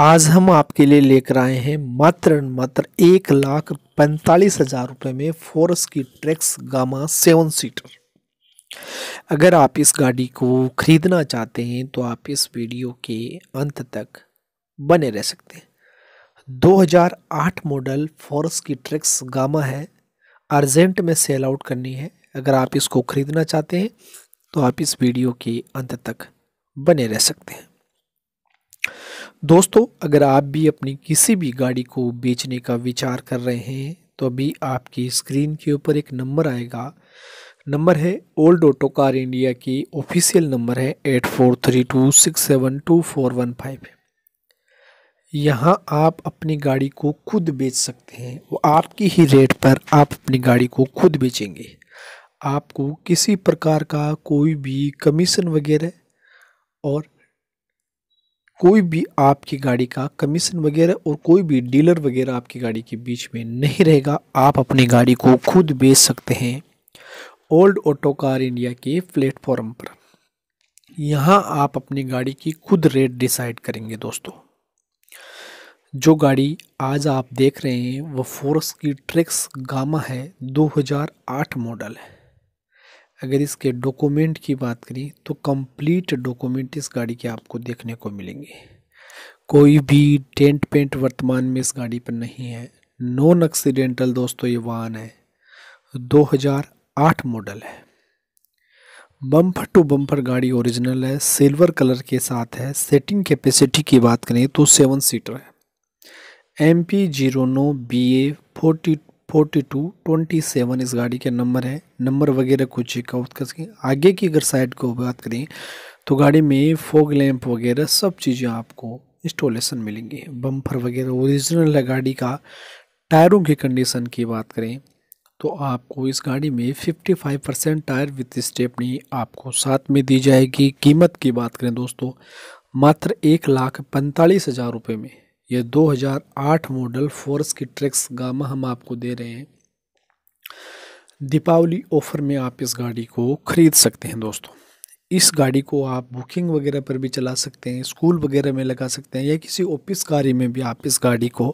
आज हम आपके लिए लेकर आए हैं मात्र मात्र एक लाख पैंतालीस हज़ार रुपये में फोरस की ट्रैक्स गामा सेवन सीटर अगर आप इस गाड़ी को ख़रीदना चाहते हैं तो आप इस वीडियो के अंत तक बने रह सकते हैं 2008 मॉडल फोरस की ट्रैक्स गामा है अर्जेंट में सेल आउट करनी है अगर आप इसको ख़रीदना चाहते हैं तो आप इस वीडियो के अंत तक बने रह सकते हैं दोस्तों अगर आप भी अपनी किसी भी गाड़ी को बेचने का विचार कर रहे हैं तो अभी आपकी स्क्रीन के ऊपर एक नंबर आएगा नंबर है ओल्ड ऑटो कार इंडिया की ऑफिशियल नंबर है eight four three two six seven two four one five यहाँ आप अपनी गाड़ी को खुद बेच सकते हैं वो आपकी ही रेट पर आप अपनी गाड़ी को खुद बेचेंगे आपको किसी प्रकार का कोई भी कमीशन वगैरह और कोई भी आपकी गाड़ी का कमीशन वगैरह और कोई भी डीलर वगैरह आपकी गाड़ी के बीच में नहीं रहेगा आप अपनी गाड़ी को खुद बेच सकते हैं ओल्ड ऑटो कार इंडिया के प्लेटफॉर्म पर यहाँ आप अपनी गाड़ी की खुद रेट डिसाइड करेंगे दोस्तों जो गाड़ी आज आप देख रहे हैं वह फोर्स की ट्रेक्स गामा है 2008 मॉडल है अगर इसके डॉक्यूमेंट की बात करें तो कंप्लीट डॉक्यूमेंट इस गाड़ी के आपको देखने को मिलेंगे कोई भी टेंट पेंट वर्तमान में इस गाड़ी पर नहीं है नॉन एक्सीडेंटल दोस्तों ये वाहन है 2008 मॉडल है बम्पर टू बम्पर गाड़ी ओरिजिनल है सिल्वर कलर के साथ है सेटिंग कैपेसिटी की बात करें तो सेवन सीटर है M P zero no B A forty forty two twenty seven इस गाड़ी के नंबर है नंबर वगैरह को चेकआउट कर सकें आगे की अगर साइड को बात करें तो गाड़ी में फोग लैंप वगैरह सब चीज़ें आपको इंस्टॉलेशन मिलेंगी बम्पर वगैरह ओरिजिनल है गाड़ी का टायरों की कंडीशन की बात करें तो आपको इस गाड़ी में 55 परसेंट टायर विथ स्टेपनी आपको साथ में दी जाएगी कीमत की बात करें दोस्तों मात्र एक लाख पैंतालीस हज़ार रुपये में यह 2008 मॉडल फोर्स की ट्रैक्स गामा हम आपको दे रहे हैं दीपावली ऑफर में आप इस गाड़ी को ख़रीद सकते हैं दोस्तों इस गाड़ी को आप बुकिंग वगैरह पर भी चला सकते हैं स्कूल वगैरह में लगा सकते हैं या किसी ऑफिस कार्य में भी आप इस गाड़ी को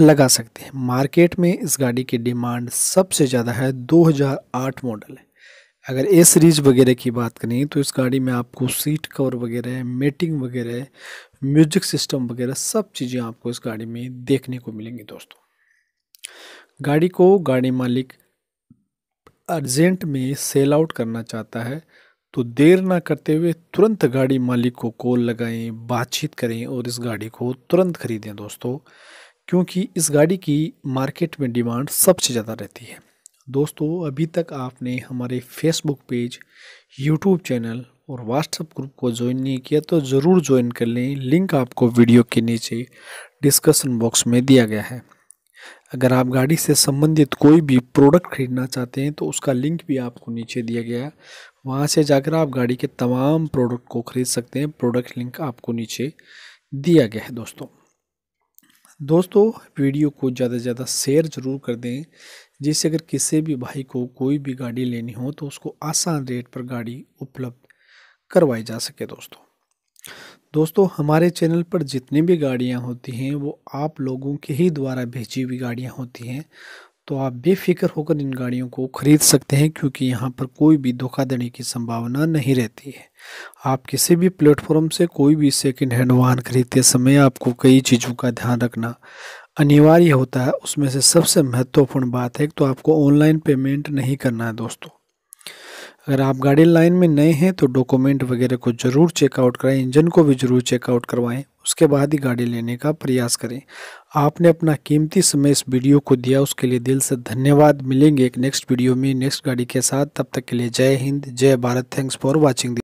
लगा सकते हैं मार्केट में इस गाड़ी की डिमांड सबसे ज़्यादा है 2008 मॉडल है अगर ए सीरीज वगैरह की बात करें तो इस गाड़ी में आपको सीट कवर वगैरह मेटिंग वगैरह म्यूजिक सिस्टम वगैरह सब चीज़ें आपको इस गाड़ी में देखने को मिलेंगी दोस्तों गाड़ी को गाड़ी मालिक अर्जेंट में सेल आउट करना चाहता है तो देर ना करते हुए तुरंत गाड़ी मालिक को कॉल लगाएं बातचीत करें और इस गाड़ी को तुरंत खरीदें दोस्तों क्योंकि इस गाड़ी की मार्केट में डिमांड सबसे ज़्यादा रहती है दोस्तों अभी तक आपने हमारे फेसबुक पेज यूट्यूब चैनल और व्हाट्सएप ग्रुप को ज्वाइन नहीं किया तो ज़रूर ज्वाइन कर लें लिंक आपको वीडियो के नीचे डिस्कशन बॉक्स में दिया गया है अगर आप गाड़ी से संबंधित कोई भी प्रोडक्ट खरीदना चाहते हैं तो उसका लिंक भी आपको नीचे दिया गया है वहाँ से जाकर आप गाड़ी के तमाम प्रोडक्ट को ख़रीद सकते हैं प्रोडक्ट लिंक आपको नीचे दिया गया है दोस्तों दोस्तों वीडियो को ज़्यादा से ज़्यादा शेयर ज़रूर कर दें जिससे अगर किसी भी भाई को कोई भी गाड़ी लेनी हो तो उसको आसान रेट पर गाड़ी उपलब्ध करवाई जा सके दोस्तों दोस्तों हमारे चैनल पर जितनी भी गाड़ियाँ होती हैं वो आप लोगों के ही द्वारा भेजी हुई गाड़ियाँ होती हैं तो आप बेफिक्र होकर इन गाड़ियों को ख़रीद सकते हैं क्योंकि यहाँ पर कोई भी धोखाधड़ी की संभावना नहीं रहती है आप किसी भी प्लेटफॉर्म से कोई भी सेकंड हैंड वाहन खरीदते समय आपको कई चीज़ों का ध्यान रखना अनिवार्य होता है उसमें से सबसे महत्वपूर्ण बात है तो आपको ऑनलाइन पेमेंट नहीं करना है दोस्तों अगर आप गाड़ी लाइन में नए हैं तो डॉक्यूमेंट वगैरह को ज़रूर चेकआउट कराएं इंजन को भी ज़रूर चेकआउट करवाएं उसके बाद ही गाड़ी लेने का प्रयास करें आपने अपना कीमती समय इस वीडियो को दिया उसके लिए दिल से धन्यवाद मिलेंगे एक नेक्स्ट वीडियो में नेक्स्ट गाड़ी के साथ तब तक के लिए जय हिंद जय भारत थैंक्स फॉर वॉचिंग